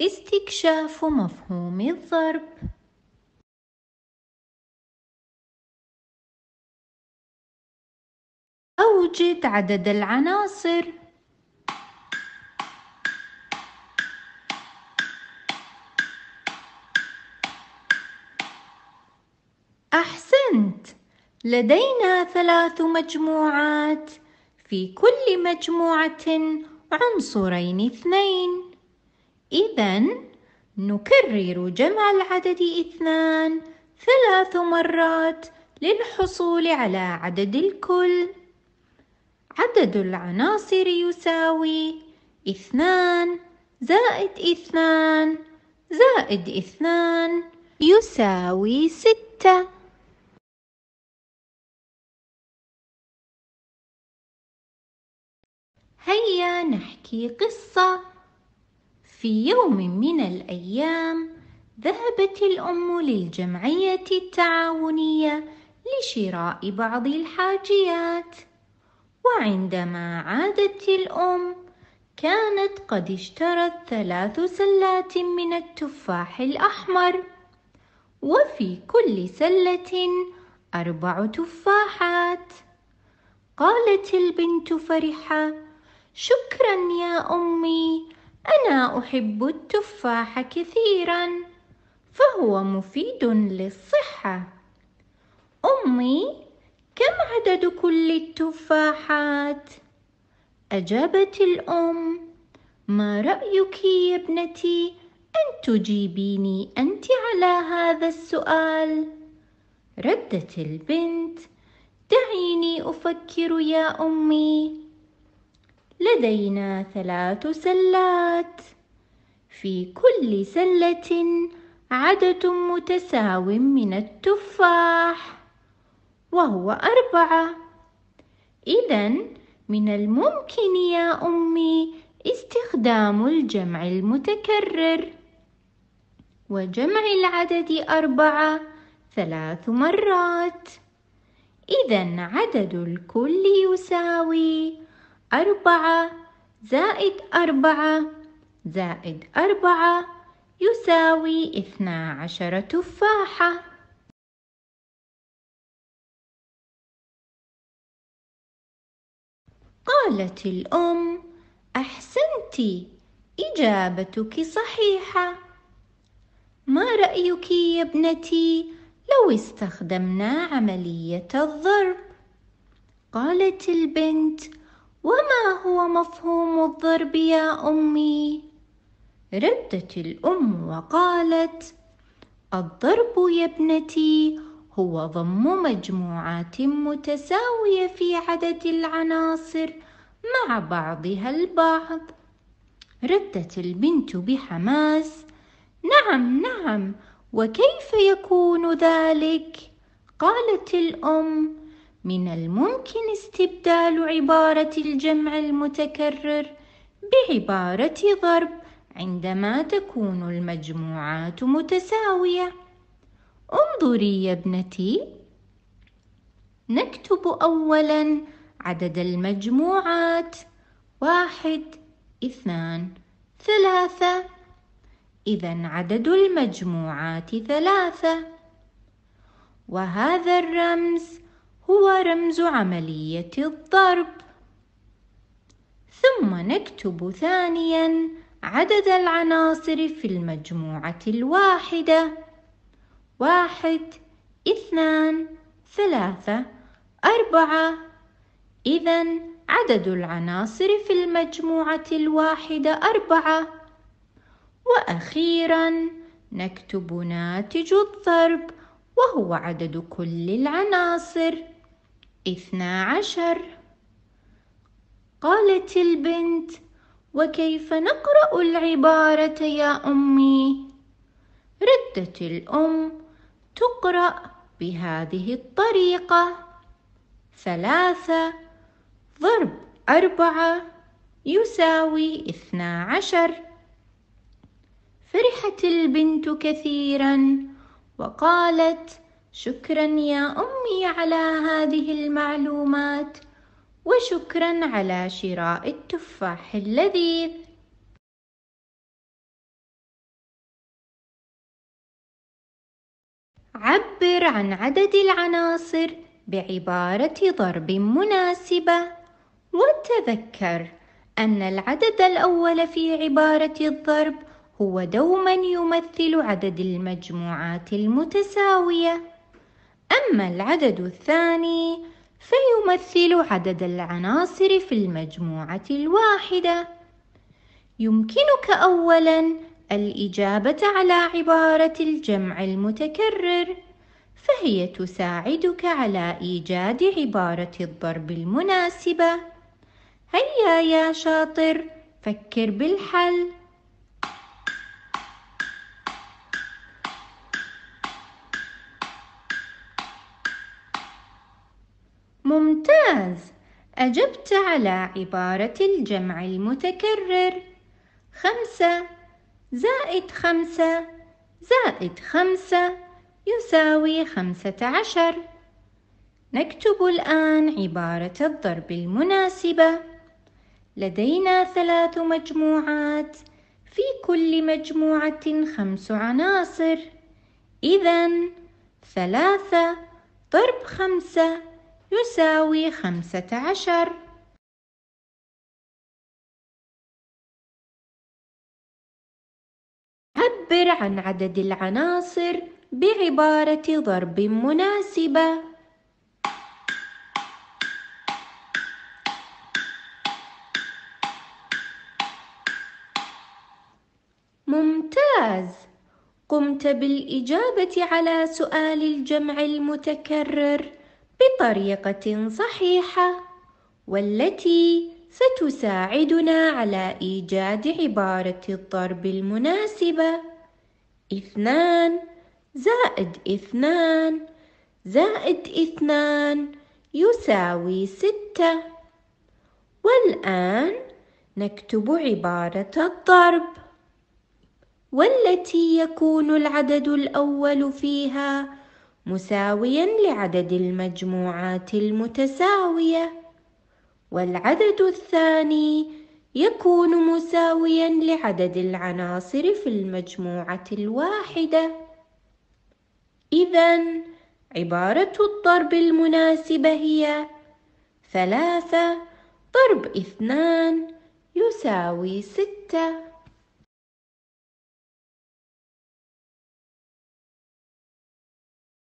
استكشاف مفهوم الضرب أوجد عدد العناصر أحسنت لدينا ثلاث مجموعات في كل مجموعة عنصرين اثنين إذا نكرر جمع العدد اثنان ثلاث مرات للحصول على عدد الكل عدد العناصر يساوي اثنان زائد اثنان زائد اثنان يساوي سته هيا نحكي قصه في يوم من الأيام ذهبت الأم للجمعية التعاونية لشراء بعض الحاجيات وعندما عادت الأم كانت قد اشترت ثلاث سلات من التفاح الأحمر وفي كل سلة أربع تفاحات قالت البنت فرحة شكرا يا أمي أنا أحب التفاح كثيرا فهو مفيد للصحة أمي كم عدد كل التفاحات؟ أجابت الأم ما رأيك يا ابنتي أن تجيبيني أنت على هذا السؤال؟ ردت البنت دعيني أفكر يا أمي لدينا ثلاث سلات في كل سلة عدد متساو من التفاح وهو أربعة إذا من الممكن يا أمي استخدام الجمع المتكرر وجمع العدد أربعة ثلاث مرات إذا عدد الكل يساوي أربعة زائد أربعة زائد أربعة يساوي اثنا عشر تفاحة قالت الأم أحسنت إجابتك صحيحة ما رأيك يا ابنتي لو استخدمنا عملية الضرب؟ قالت البنت وما هو مفهوم الضرب يا امي ردت الام وقالت الضرب يا ابنتي هو ضم مجموعات متساويه في عدد العناصر مع بعضها البعض ردت البنت بحماس نعم نعم وكيف يكون ذلك قالت الام من الممكن استبدال عبارة الجمع المتكرر بعبارة ضرب عندما تكون المجموعات متساوية انظري يا ابنتي نكتب أولا عدد المجموعات واحد اثنان ثلاثة إذا عدد المجموعات ثلاثة وهذا الرمز هو رمز عملية الضرب ثم نكتب ثانيا عدد العناصر في المجموعة الواحدة واحد اثنان ثلاثة أربعة إذا عدد العناصر في المجموعة الواحدة أربعة وأخيرا نكتب ناتج الضرب وهو عدد كل العناصر اثنا عشر قالت البنت وكيف نقرأ العبارة يا أمي؟ ردت الأم تقرأ بهذه الطريقة ثلاثة ضرب أربعة يساوي اثنا عشر فرحت البنت كثيرا وقالت شكرا يا أمي على هذه المعلومات وشكرا على شراء التفاح اللذيذ عبر عن عدد العناصر بعبارة ضرب مناسبة وتذكر أن العدد الأول في عبارة الضرب هو دوما يمثل عدد المجموعات المتساوية أما العدد الثاني فيمثل عدد العناصر في المجموعة الواحدة يمكنك أولاً الإجابة على عبارة الجمع المتكرر فهي تساعدك على إيجاد عبارة الضرب المناسبة هيا يا شاطر فكر بالحل ممتاز أجبت على عبارة الجمع المتكرر خمسة زائد خمسة زائد خمسة يساوي خمسة عشر نكتب الآن عبارة الضرب المناسبة لدينا ثلاث مجموعات في كل مجموعة خمس عناصر إذا ثلاثة ضرب خمسة يساوي خمسة عشر عبر عن عدد العناصر بعبارة ضرب مناسبة ممتاز قمت بالاجابه على سؤال الجمع المتكرر بطريقة صحيحة والتي ستساعدنا على إيجاد عبارة الضرب المناسبة اثنان زائد اثنان زائد اثنان يساوي ستة والآن نكتب عبارة الضرب والتي يكون العدد الأول فيها مساويا لعدد المجموعات المتساوية والعدد الثاني يكون مساويا لعدد العناصر في المجموعة الواحدة إذا عبارة الضرب المناسبة هي ثلاثة ضرب اثنان يساوي سته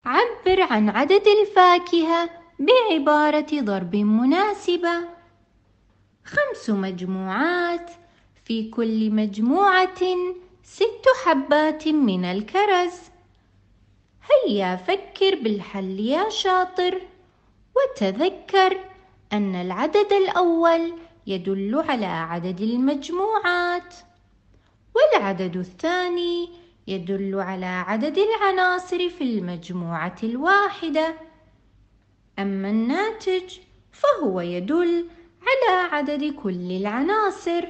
عبر عن عدد الفاكهة بعبارة ضرب مناسبة خمس مجموعات في كل مجموعة ست حبات من الكرز هيا فكر بالحل يا شاطر وتذكر أن العدد الأول يدل على عدد المجموعات والعدد الثاني يدل على عدد العناصر في المجموعة الواحدة أما الناتج فهو يدل على عدد كل العناصر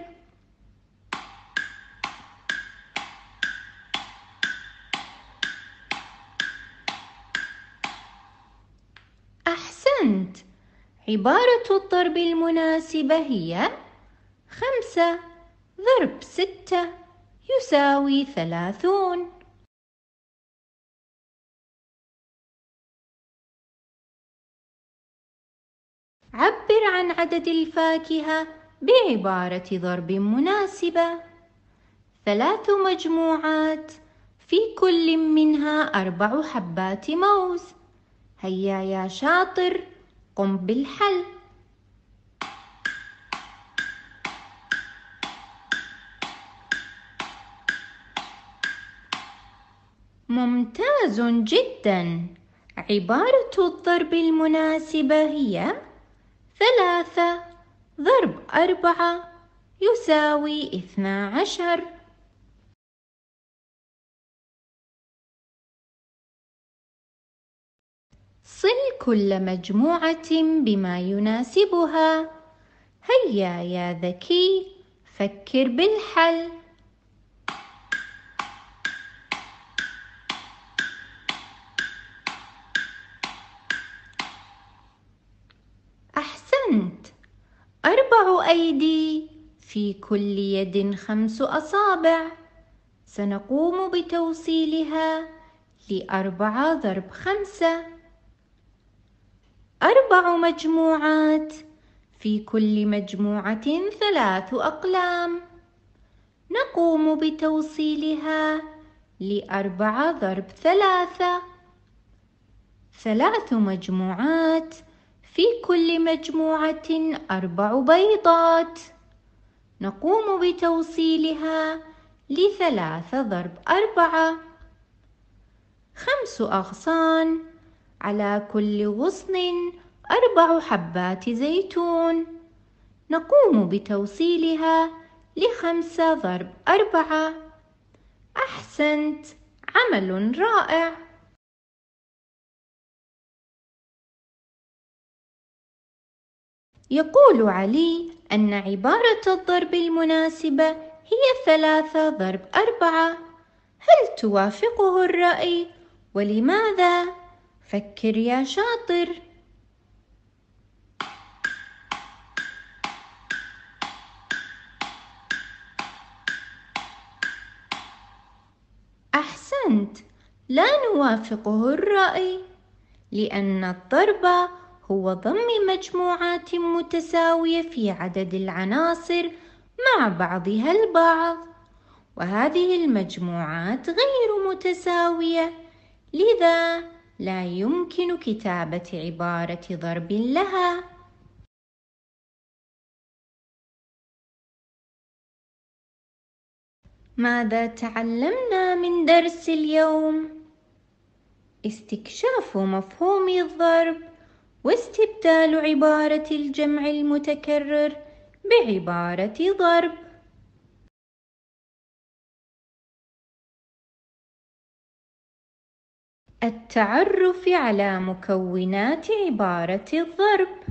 أحسنت عبارة الضرب المناسبة هي خمسة ضرب ستة يساوي ثلاثون عبر عن عدد الفاكهة بعبارة ضرب مناسبة ثلاث مجموعات في كل منها أربع حبات موز هيا يا شاطر قم بالحل ممتاز جدا عبارة الضرب المناسبة هي ثلاثة ضرب أربعة يساوي اثنا عشر صل كل مجموعة بما يناسبها هيا يا ذكي فكر بالحل أنت أربع أيدي في كل يد خمس أصابع سنقوم بتوصيلها لأربعة ضرب خمسة أربع مجموعات في كل مجموعة ثلاث أقلام نقوم بتوصيلها لأربعة ضرب ثلاثة ثلاث مجموعات في كل مجموعة أربع بيضات نقوم بتوصيلها لثلاثة ضرب أربعة خمس أغصان على كل غصن أربع حبات زيتون نقوم بتوصيلها لخمسة ضرب أربعة أحسنت عمل رائع يقول علي أن عبارة الضرب المناسبة هي ثلاثة ضرب أربعة هل توافقه الرأي؟ ولماذا؟ فكر يا شاطر أحسنت لا نوافقه الرأي لأن الضرب هو ضم مجموعات متساوية في عدد العناصر مع بعضها البعض وهذه المجموعات غير متساوية لذا لا يمكن كتابة عبارة ضرب لها ماذا تعلمنا من درس اليوم؟ استكشاف مفهوم الضرب واستبدال عبارة الجمع المتكرر بعبارة ضرب التعرف على مكونات عبارة الضرب